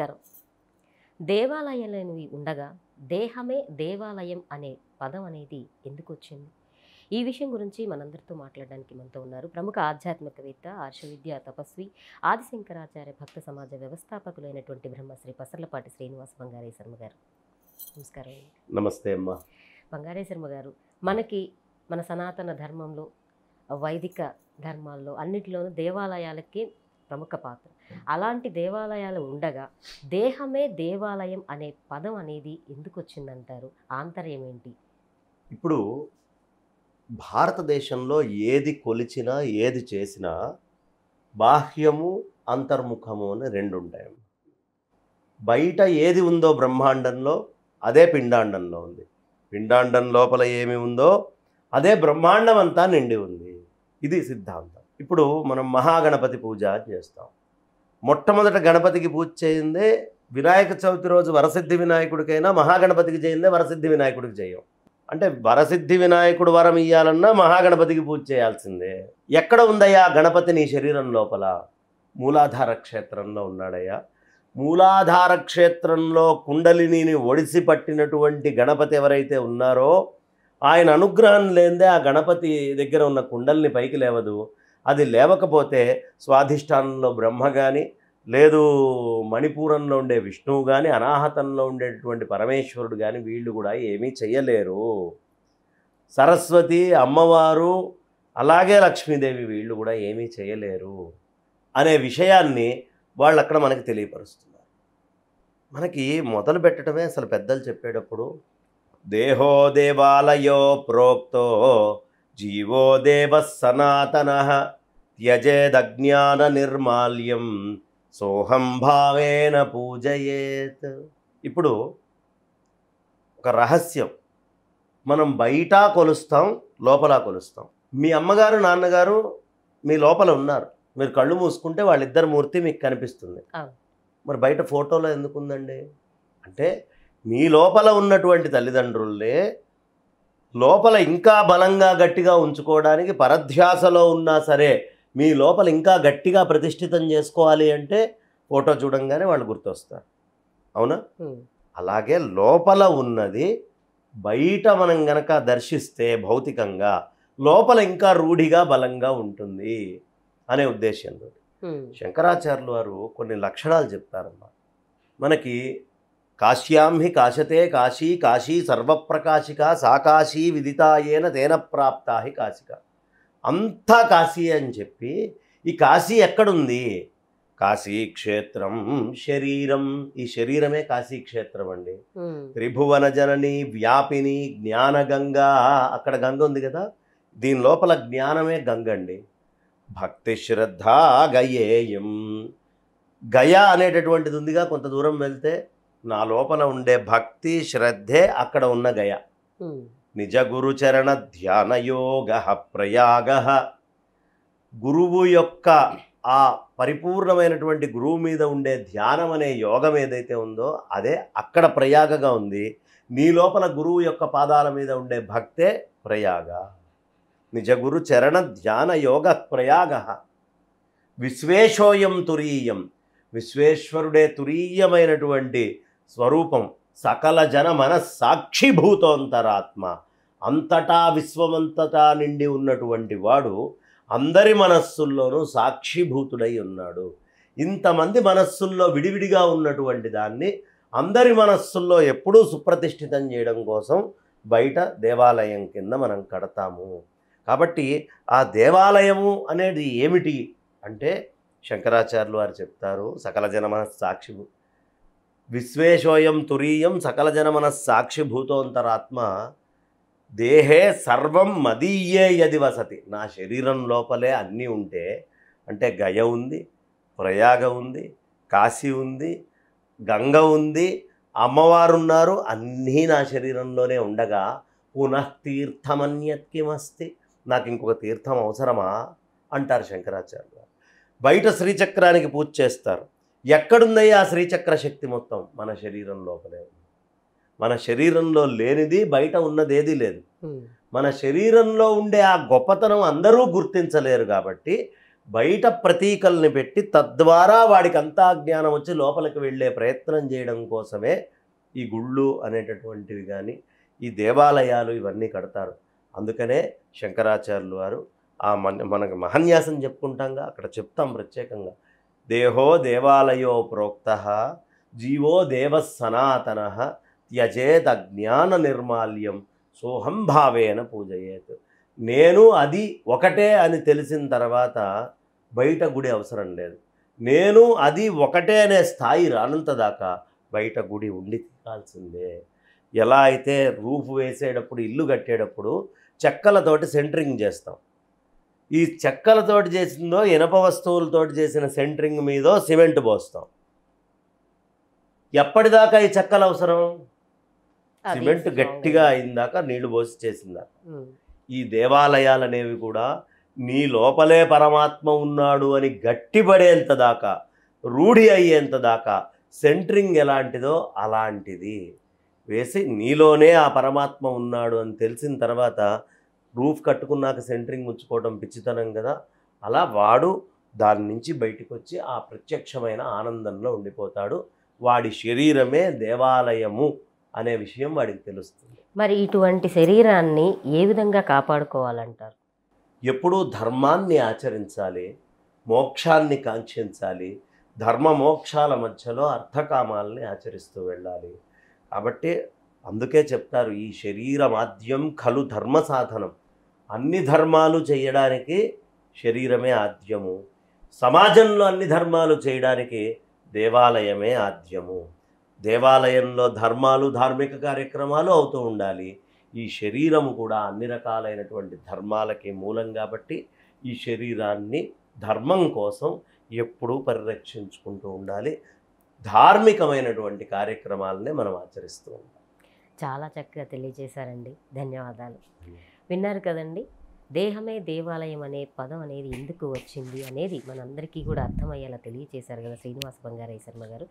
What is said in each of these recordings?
నమస్కారం దేవాలయాలనేవి ఉండగా దేహమే దేవాలయం అనే పదం అనేది ఎందుకు వచ్చింది ఈ విషయం గురించి మనందరితో మాట్లాడడానికి మనతో ఉన్నారు ప్రముఖ ఆధ్యాత్మికవేత్త ఆర్షవిద్య తపస్వి ఆదిశంకరాచార్య భక్త సమాజ వ్యవస్థాపకులైనటువంటి బ్రహ్మశ్రీ పసర్లపాటి శ్రీనివాస బంగారే శర్మ గారు నమస్కారం నమస్తే అమ్మ బంగారే శర్మ గారు మనకి మన సనాతన ధర్మంలో వైదిక ధర్మాల్లో అన్నిటిలోనూ దేవాలయాలకి ప్రముఖ పాత్ర అలాంటి దేవాలయాలు ఉండగా దేహమే దేవాలయం అనే పదం అనేది ఎందుకు వచ్చిందంటారు ఆంతర్యం ఏంటి ఇప్పుడు భారతదేశంలో ఏది కొలిచినా ఏది చేసినా బాహ్యము అంతర్ముఖము అని రెండు ఉంటాయి బయట ఏది ఉందో బ్రహ్మాండంలో అదే పిండాండంలో ఉంది పిండాండం లోపల ఏమి ఉందో అదే బ్రహ్మాండం అంతా నిండి ఉంది ఇది సిద్ధాంతం ఇప్పుడు మనం మహాగణపతి పూజ చేస్తాం మొట్టమొదట గణపతికి పూజ చేయిందే వినాయక చవితి రోజు వరసిద్ధి వినాయకుడికైనా మహాగణపతికి చేయిందే వరసిద్ధి వినాయకుడికి చేయం అంటే వరసిద్ధి వినాయకుడు వరం ఇయ్యాలన్నా మహాగణపతికి పూజ చేయాల్సిందే ఎక్కడ ఉందయ్యా గణపతి నీ శరీరం లోపల మూలాధార క్షేత్రంలో ఉన్నాడయ్యా మూలాధార క్షేత్రంలో కుండలిని ఒడిసి పట్టినటువంటి గణపతి ఎవరైతే ఉన్నారో ఆయన అనుగ్రహం లేదే ఆ గణపతి దగ్గర ఉన్న కుండల్ని పైకి లేవదు అది లేవకపోతే స్వాధిష్టానంలో బ్రహ్మ కానీ లేదు మణిపూరంలో ఉండే విష్ణువు కానీ అనాహతంలో ఉండేటువంటి పరమేశ్వరుడు కానీ వీళ్ళు కూడా ఏమీ చెయ్యలేరు సరస్వతి అమ్మవారు అలాగే లక్ష్మీదేవి వీళ్ళు కూడా ఏమీ చేయలేరు అనే విషయాన్ని వాళ్ళు అక్కడ మనకి తెలియపరుస్తున్నారు మనకి మొదలు పెట్టడమే అసలు పెద్దలు చెప్పేటప్పుడు దేహో దేవాలయో ప్రోక్తో జీవో దేవ సనాతన నిర్మాల్యం సోహం భావేన పూజయేత్ ఇప్పుడు ఒక రహస్యం మనం బయట కొలుస్తాం లోపల కొలుస్తాం మీ అమ్మగారు నాన్నగారు మీ లోపల ఉన్నారు మీరు కళ్ళు మూసుకుంటే వాళ్ళిద్దరు మూర్తి మీకు కనిపిస్తుంది మరి బయట ఫోటోలో ఎందుకు ఉందండి అంటే మీ లోపల ఉన్నటువంటి తల్లిదండ్రులే లోపల ఇంకా బలంగా గట్టిగా ఉంచుకోవడానికి పరధ్యాసలో ఉన్నా సరే మీ లోపల ఇంకా గట్టిగా ప్రతిష్ఠితం చేసుకోవాలి అంటే ఫోటో చూడంగానే వాళ్ళు గుర్తొస్తారు అవునా అలాగే లోపల ఉన్నది బయట మనం గనక దర్శిస్తే భౌతికంగా లోపల ఇంకా రూఢిగా బలంగా ఉంటుంది అనే ఉద్దేశంతో శంకరాచార్యులు వారు కొన్ని లక్షణాలు చెప్తారమ్మా మనకి కాశ్యాంహి కాశతే కాశీ కాశీ సర్వప్రకాశిక సాకాశీ విదితాయేన తేన ప్రాప్తాహి కాశిక అంతా కాశీ అని చెప్పి ఈ కాశీ ఎక్కడుంది కాశీక్షేత్రం శరీరం ఈ శరీరమే కాశీక్షేత్రం అండి త్రిభువన జనని వ్యాపిని జ్ఞానగంగా అక్కడ గంగ ఉంది కదా దీని లోపల జ్ఞానమే గంగ అండి భక్తి శ్రద్ధ గయేయం గయ అనేటటువంటిది ఉందిగా కొంత దూరం వెళ్తే నా లోపల ఉండే భక్తి శ్రద్ధే అక్కడ ఉన్న గయ నిజ నిజగురుచరణ ధ్యానయోగ ప్రయాగ గురువు యొక్క ఆ పరిపూర్ణమైనటువంటి గురువు మీద ఉండే ధ్యానం అనే యోగం ఏదైతే ఉందో అదే అక్కడ ప్రయాగగా ఉంది నీ లోపల గురువు యొక్క పాదాల మీద ఉండే భక్తే ప్రయాగ నిజ గురు చరణ ధ్యాన యోగ ప్రయాగ విశ్వేశోయం తురీయం విశ్వేశ్వరుడే తురీయమైనటువంటి స్వరూపం సకల జన మనస్సాక్షిభూతోంతరాత్మ అంతటా విశ్వమంతటా నిండి ఉన్నటువంటి వాడు అందరి మనస్సుల్లోనూ సాక్షిభూతుడై ఉన్నాడు ఇంతమంది మనస్సుల్లో విడివిడిగా ఉన్నటువంటి దాన్ని అందరి మనస్సుల్లో ఎప్పుడూ సుప్రతిష్ఠితం చేయడం కోసం బయట దేవాలయం కింద మనం కడతాము కాబట్టి ఆ దేవాలయము అనేది ఏమిటి అంటే శంకరాచార్యులు వారు చెప్తారు సకల జనమ సాక్షి విశ్వేశోయం తురీయం సకల జనమన సాక్షిభూతోంతరాత్మ దేహే సర్వం మదీయే యది వసతి నా శరీరం లోపలే అన్నీ ఉంటే అంటే గయ ఉంది ప్రయాగ ఉంది కాశీ ఉంది గంగ ఉంది అమ్మవారు ఉన్నారు అన్నీ నా శరీరంలోనే ఉండగా పునఃతీర్థమన్యత్కిమస్తి నాకు ఇంకొక తీర్థం అవసరమా అంటారు శంకరాచార్య బయట శ్రీచక్రానికి పూజ చేస్తారు ఎక్కడుందయ్యా ఆ శ్రీచక్ర శక్తి మొత్తం మన శరీరం లోపలే ఉంది మన శరీరంలో లేనిది బయట ఉన్నదేది లేదు మన శరీరంలో ఉండే ఆ గొప్పతనం అందరూ గుర్తించలేరు కాబట్టి బయట ప్రతీకల్ని పెట్టి తద్వారా వాడికి అంతా జ్ఞానం వచ్చి లోపలికి వెళ్ళే ప్రయత్నం చేయడం కోసమే ఈ గుళ్ళు అనేటటువంటివి కానీ ఈ దేవాలయాలు ఇవన్నీ కడతారు అందుకనే శంకరాచార్యులు వారు ఆ మన మనకు మహన్యాసం చెప్పుకుంటాంగా అక్కడ చెప్తాం ప్రత్యేకంగా దేహో దేవాలయో ప్రోక్త జీవో దేవ సనాతన త్యజేద్ జ్ఞాన నిర్మాల్యం సోహంభావేన పూజయేత్ నేను అది ఒకటే అని తెలిసిన తర్వాత బయట గుడి అవసరం లేదు నేను అది ఒకటే అనే స్థాయి రానంత దాకా బయట గుడి ఉండి తీరాల్సిందే ఎలా అయితే రూఫ్ వేసేటప్పుడు ఇల్లు కట్టేటప్పుడు చెక్కలతోటి సెంటరింగ్ చేస్తాం ఈ చెక్కలతోటి చేసిందో ఇనప వస్తువులతోటి చేసిన సెంటరింగ్ మీదో సిమెంట్ పోస్తాం ఎప్పటిదాకా ఈ చెక్కలు అవసరం సిమెంట్ గట్టిగా అయిందాక నీళ్లు పోసి చేసిందా ఈ దేవాలయాలు అనేవి కూడా నీ లోపలే పరమాత్మ ఉన్నాడు అని గట్టిపడేంత దాకా రూఢి అయ్యేంత దాకా సెంట్రింగ్ ఎలాంటిదో అలాంటిది వేసి నీలోనే ఆ పరమాత్మ ఉన్నాడు అని తెలిసిన తర్వాత రూఫ్ కట్టుకున్నాక సెంట్రింగ్ ఉంచుకోవడం పిచ్చితనం కదా అలా వాడు దాని నుంచి బయటకు వచ్చి ఆ ప్రత్యక్షమైన ఆనందంలో ఉండిపోతాడు వాడి శరీరమే దేవాలయము అనే విషయం వాడికి తెలుస్తుంది మరి ఇటువంటి శరీరాన్ని ఏ విధంగా కాపాడుకోవాలంటారు ఎప్పుడూ ధర్మాన్ని ఆచరించాలి మోక్షాన్ని కాంక్షించాలి ధర్మ మోక్షాల మధ్యలో అర్థకామాలని ఆచరిస్తూ వెళ్ళాలి కాబట్టి అందుకే చెప్తారు ఈ శరీర మాధ్యం ఖలు ధర్మ సాధనం అన్ని ధర్మాలు చేయడానికి శరీరమే ఆద్యము సమాజంలో అన్ని ధర్మాలు చేయడానికి దేవాలయమే ఆద్యము దేవాలయంలో ధర్మాలు ధార్మిక కార్యక్రమాలు అవుతూ ఉండాలి ఈ శరీరము కూడా అన్ని రకాలైనటువంటి ధర్మాలకి మూలం కాబట్టి ఈ శరీరాన్ని ధర్మం కోసం ఎప్పుడూ పరిరక్షించుకుంటూ ఉండాలి ధార్మికమైనటువంటి కార్యక్రమాలనే మనం ఆచరిస్తూ ఉంటాం చాలా చక్కగా తెలియజేశారండి ధన్యవాదాలు విన్నారు కదండి దేహమే దేవాలయం అనే పదం అనేది ఎందుకు వచ్చింది అనేది మనందరికీ కూడా అర్థమయ్యేలా తెలియజేశారు కదా శ్రీనివాస బంగారయ్య శర్మ గారు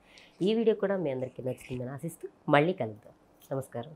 ఈ వీడియో కూడా మీ అందరికీ నచ్చుతుందని ఆశిస్తూ మళ్ళీ కలుద్దాం నమస్కారం